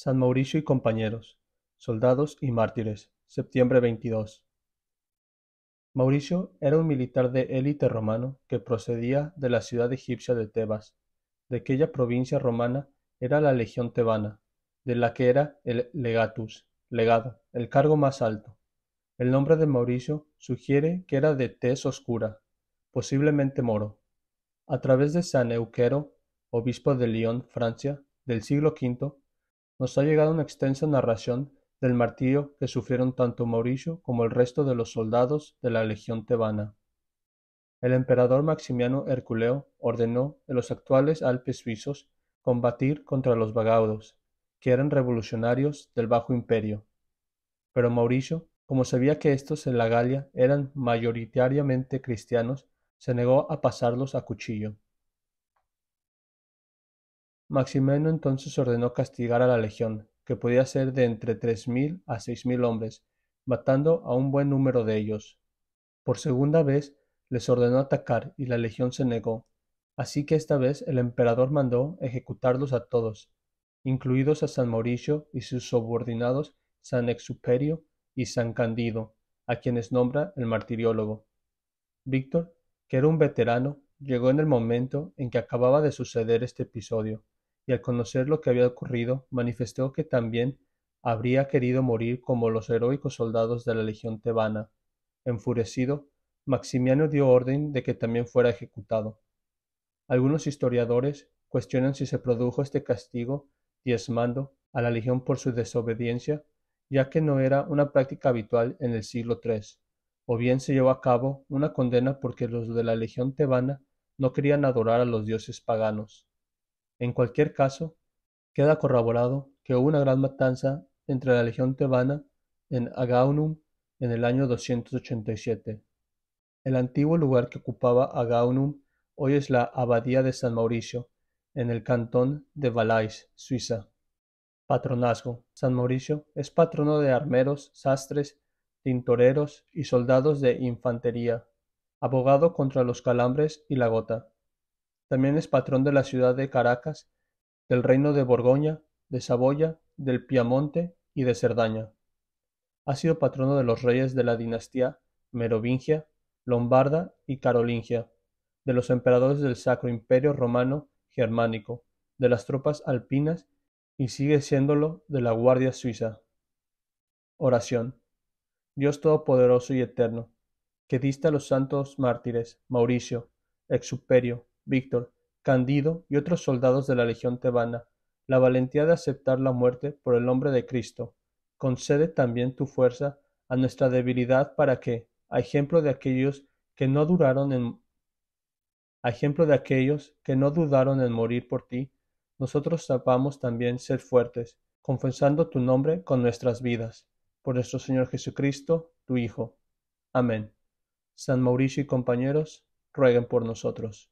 San Mauricio y compañeros, soldados y mártires, septiembre 22. Mauricio era un militar de élite romano que procedía de la ciudad egipcia de Tebas. De aquella provincia romana era la legión tebana, de la que era el legatus, legado, el cargo más alto. El nombre de Mauricio sugiere que era de tez oscura, posiblemente moro. A través de San Euquero, obispo de Lyon, Francia, del siglo V, nos ha llegado una extensa narración del martirio que sufrieron tanto Mauricio como el resto de los soldados de la legión tebana. El emperador Maximiano Herculeo ordenó en los actuales Alpes suizos combatir contra los vagaudos, que eran revolucionarios del Bajo Imperio. Pero Mauricio, como sabía que estos en la Galia eran mayoritariamente cristianos, se negó a pasarlos a cuchillo. Maximeno entonces ordenó castigar a la legión, que podía ser de entre tres mil a seis mil hombres, matando a un buen número de ellos. Por segunda vez les ordenó atacar y la legión se negó, así que esta vez el emperador mandó ejecutarlos a todos, incluidos a San Mauricio y sus subordinados San Exuperio y San Candido, a quienes nombra el martiriólogo. Víctor, que era un veterano, llegó en el momento en que acababa de suceder este episodio y al conocer lo que había ocurrido, manifestó que también habría querido morir como los heroicos soldados de la Legión tebana. Enfurecido, Maximiano dio orden de que también fuera ejecutado. Algunos historiadores cuestionan si se produjo este castigo diezmando a la Legión por su desobediencia, ya que no era una práctica habitual en el siglo III, o bien se llevó a cabo una condena porque los de la Legión tebana no querían adorar a los dioses paganos. En cualquier caso, queda corroborado que hubo una gran matanza entre la legión tebana en Agaunum en el año 287. El antiguo lugar que ocupaba Agaunum hoy es la Abadía de San Mauricio, en el cantón de Valais, Suiza. Patronazgo. San Mauricio es patrono de armeros, sastres, tintoreros y soldados de infantería, abogado contra los calambres y la gota. También es patrón de la ciudad de Caracas, del reino de Borgoña, de Saboya, del Piamonte y de Cerdaña. Ha sido patrono de los reyes de la dinastía merovingia, lombarda y carolingia, de los emperadores del Sacro Imperio Romano Germánico, de las tropas alpinas y sigue siéndolo de la Guardia Suiza. Oración. Dios Todopoderoso y Eterno, que diste a los santos mártires Mauricio, Exuperio, Víctor, Candido y otros soldados de la Legión tebana, la valentía de aceptar la muerte por el nombre de Cristo. Concede también tu fuerza a nuestra debilidad para que, a ejemplo de aquellos que no duraron en a ejemplo de aquellos que no dudaron en morir por ti, nosotros sepamos también ser fuertes, confesando tu nombre con nuestras vidas. Por nuestro Señor Jesucristo, tu Hijo. Amén. San Mauricio y compañeros, rueguen por nosotros.